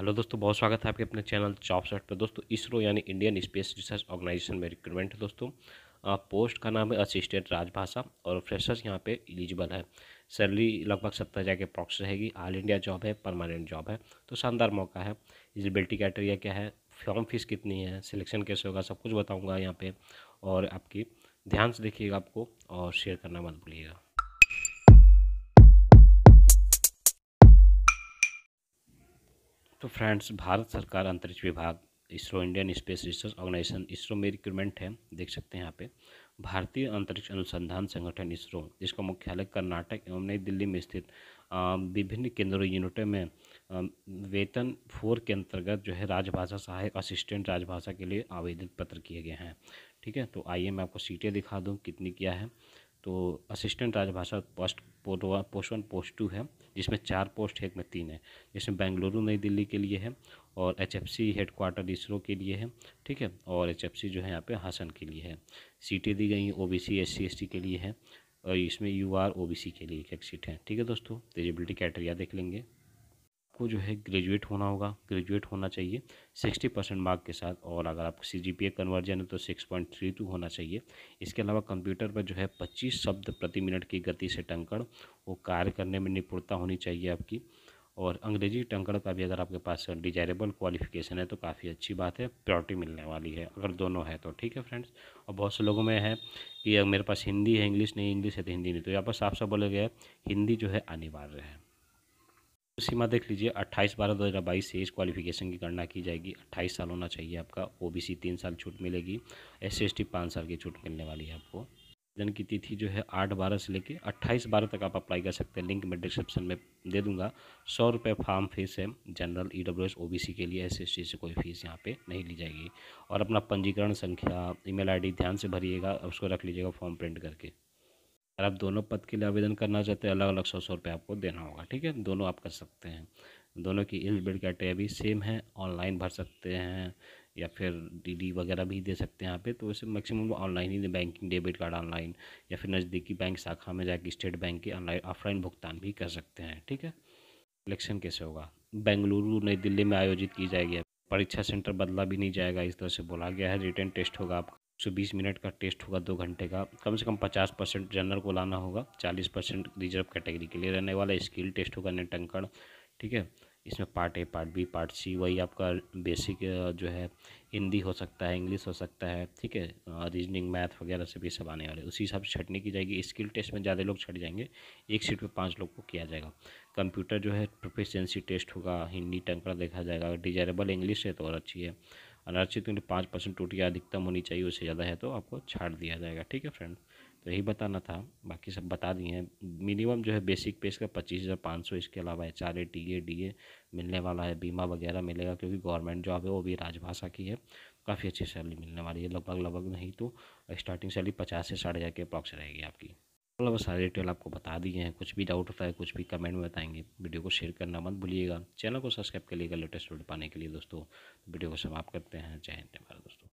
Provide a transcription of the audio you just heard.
hello दोस्तों बहुत स्वागत है आपके अपने चैनल जॉब सेट पर दोस्तों इसरो यानी इंडियन स्पेस रिसर्च ऑर्गेनाइजेशन में रिक्रूटमेंट है दोस्तों पोस्ट का नाम है असिस्टेंट राजभाषा और फ्रेशर्स यहाँ पे एलिजिबल है सैलरी लगभग सत्तर हज़ार के प्रॉक्स रहेगी ऑल इंडिया जॉब है परमानेंट जॉब है तो शानदार मौका है एलिजिबिलिटी क्राइटेरिया क्या है फॉर्म फीस कितनी है सिलेक्शन कैसे होगा सब कुछ बताऊँगा यहाँ पर और आपकी ध्यान से देखिएगा आपको और शेयर करना मत भूलिएगा फ्रेंड्स भारत सरकार अंतरिक्ष विभाग ISRO Indian Space Research Organisation ISRO में रिक्रूटमेंट है देख सकते हैं यहाँ पे भारतीय अंतरिक्ष अनुसंधान संगठन इसरो जिसका मुख्यालय कर्नाटक एवं नई दिल्ली में स्थित विभिन्न केंद्रों यूनिटों में वेतन फोर के अंतर्गत जो है राजभाषा सहायक असिस्टेंट राजभाषा के लिए आवेदन पत्र किए गए हैं ठीक है तो आइए मैं आपको सीटें दिखा दूँ कितनी क्या है तो assistant Rajbhasha post post post one post two है जिसमें चार पोस्ट है एक में तीन है जिसमें बेंगलुरु नई दिल्ली के लिए है और H F C quarter ISRO के लिए है ठीक है और एच एफ सी जो है यहाँ पे हासन के लिए है सीटें दी गई हैं O B C S C S T के लिए है और इसमें U R O B C के लिए एक सीट है ठीक है दोस्तों एलिजिबिलिटी क्राइटेरिया देख लेंगे आपको जो है ग्रेजुएट होना होगा ग्रेजुएट होना चाहिए सिक्सटी परसेंट मार्क के साथ और अगर आपको सी जी पी ए कन्वर्जन है तो सिक्स पॉइंट थ्री टू होना चाहिए इसके अलावा कंप्यूटर पर जो है पच्चीस शब्द प्रति मिनट की गति से टंकड़ वो कार्य करने में निपुणता होनी चाहिए आपकी और अंग्रेजी टंकड़ का भी अगर आपके पास डिजायरेबल क्वालिफिकेशन है तो काफ़ी अच्छी बात है प्रायोरिटी मिलने वाली है अगर दोनों है तो ठीक है फ्रेंड्स और बहुत से लोगों में है कि अगर मेरे पास हिंदी है इंग्लिश नहीं इंग्लिश है तो हिंदी नहीं तो यहाँ पर साफ साफ बोला गया है हिंदी जो है अनिवार्य है सीमा देख लीजिए 28 बारह 2022 से इस क्वालिफिकेशन की गणना की जाएगी 28 साल होना चाहिए आपका ओबीसी तीन साल छूट मिलेगी एस सी एस साल की छूट मिलने वाली है आपको आवेदन की तिथि जो है आठ बारह से लेके अट्ठाईस बारह तक आप अप्लाई कर सकते हैं लिंक मैं डिस्क्रिप्शन में दे दूंगा सौ रुपये फार्म फीस है general E W S O B C के लिए एस एस टी से कोई फीस यहाँ पे नहीं ली जाएगी और अपना पंजीकरण संख्या ईमेल आईडी ध्यान से भरिएगा उसको रख लीजिएगा फॉर्म प्रिंट करके और आप दोनों पद के लिए आवेदन करना चाहते हैं अलग अलग सौ सौ रुपये आपको देना होगा ठीक है दोनों आप कर सकते हैं दोनों की बेड क्राइटेरिया भी सेम है ऑनलाइन भर सकते हैं या फिर डीडी वगैरह भी दे सकते हैं यहाँ पे तो वैसे मैक्सिमम ऑनलाइन ही बैंकिंग डेबिट कार्ड ऑनलाइन या फिर नज़दीकी बैंक शाखा में जाके स्टेट बैंक के ऑनलाइन ऑफलाइन भुगतान भी कर सकते हैं ठीक है इलेक्शन कैसे होगा बेंगलुरु नई दिल्ली में आयोजित की जाएगी परीक्षा सेंटर बदला भी नहीं जाएगा इस तरह से बोला गया है रिटर्न टेस्ट होगा आपका बीस मिनट का टेस्ट होगा दो घंटे का कम से कम पचास परसेंट जनरल को लाना होगा चालीस परसेंट रिजर्व कैटेगरी के लिए रहने वाला स्किल टेस्ट होगा नेटंकड़ ठीक है इसमें part A part B part C वही आपका बेसिक जो है हिंदी हो सकता है इंग्लिश हो सकता है ठीक है रीजनिंग मैथ वगैरह से भी सब आने वाले उसी हिसाब से छटनी की जाएगी स्किल टेस्ट में ज़्यादा लोग छट जाएंगे एक सीट पे पांच लोग को किया जाएगा कंप्यूटर जो है प्रोफिशेंसी टेस्ट होगा हिंदी टंकड़ा देखा जाएगा अगर डिजायरेबल इंग्लिश है तो और अच्छी है अनारक्षित में पाँच परसेंट टूट गया अधिकतम होनी चाहिए उससे ज़्यादा है तो आपको छाड़ दिया जाएगा ठीक है फ्रेंड तो यही बताना था बाकी सब बता दिए हैं मिनिमम जो है बेसिक पे इसका पच्चीस हज़ार पाँच सौ इसके अलावा H R A T A D A मिलने वाला है बीमा वगैरह मिलेगा क्योंकि गवर्नमेंट जॉब है वो भी राजभाषा की है काफ़ी अच्छी सैलरी मिलने वाली है लगभग लगभग नहीं तो स्टार्टिंग सैलरी पचास से साढ़े हज़ार के अप्रॉक्स रहेगी आपकी मतलब सारे डिटेल आपको बता दिए हैं कुछ भी डाउट होता है कुछ भी कमेंट में बताएंगे वीडियो को शेयर करना मत भूलिएगा चैनल को सब्सक्राइब करिएगा लेटेस्ट वीडियो पाने के लिए दोस्तों वीडियो को समाप्त करते हैं जय हिंद दोस्तों